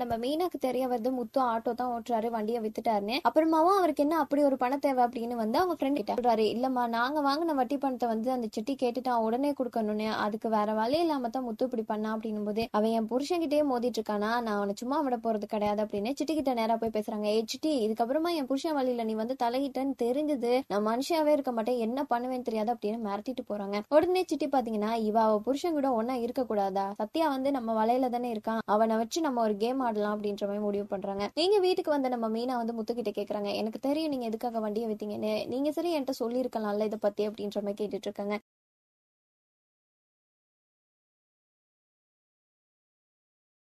நம்ம மீனாக்கு தெரிய வருது முத்து ஆட்டோ தான் ஓட்டுறாரு வண்டியை வித்துட்டாருன்னு அப்புறமாவும் அவருக்கு என்ன அப்படி ஒரு பணம் தேவை அப்படின்னு வந்து அவங்க ஃப்ரெண்ட் கிட்ட சொல்றாரு இல்லம்மா நாங்க வாங்கின வட்டி பணத்தை வந்து அந்த சிட்டி கேட்டுட்டான் உடனே கொடுக்கணும்னு அதுக்கு வேற வழி இல்லாம தான் முத்து இப்படி பண்ணா அப்படின்னும் போது அவன் என் புருஷன்கிட்டயே மோதிட்டு இருக்கானா நான் அவனை சும்மா விட போறது கிடையாது அப்படின்னு சிட்டி கிட்ட நேரா போய் பேசுறாங்க ஏ சிட்டி இதுக்கப்புறமா என் புருஷன் வழியில நீ வந்து தலையிட்டன்னு தெரிஞ்சது நான் மனுஷாவே இருக்க மாட்டேன் என்ன பண்ணுவேன்னு தெரியாது அப்படின்னு மிரட்டிட்டு போறாங்க உடனே சிட்டி பாத்தீங்கன்னா இவ அவ புருஷன் கூட ஒன்னா இருக்க கூடாதா சத்யா வந்து நம்ம வலையில தானே இருக்கான் அவனை வச்சு நம்ம ஒரு கேம் நடனமாடலாம் அப்படின்ற மாதிரி முடிவு பண்றாங்க நீங்க வீட்டுக்கு வந்த நம்ம மீனா வந்து முத்துக்கிட்ட கேக்குறாங்க எனக்கு தெரியும் நீங்க எதுக்காக வண்டியை வைத்தீங்கன்னு நீங்க சரி என்கிட்ட சொல்லியிருக்கலாம்ல இதை பத்தி அப்படின்ற மாதிரி கேட்டுட்டு இருக்காங்க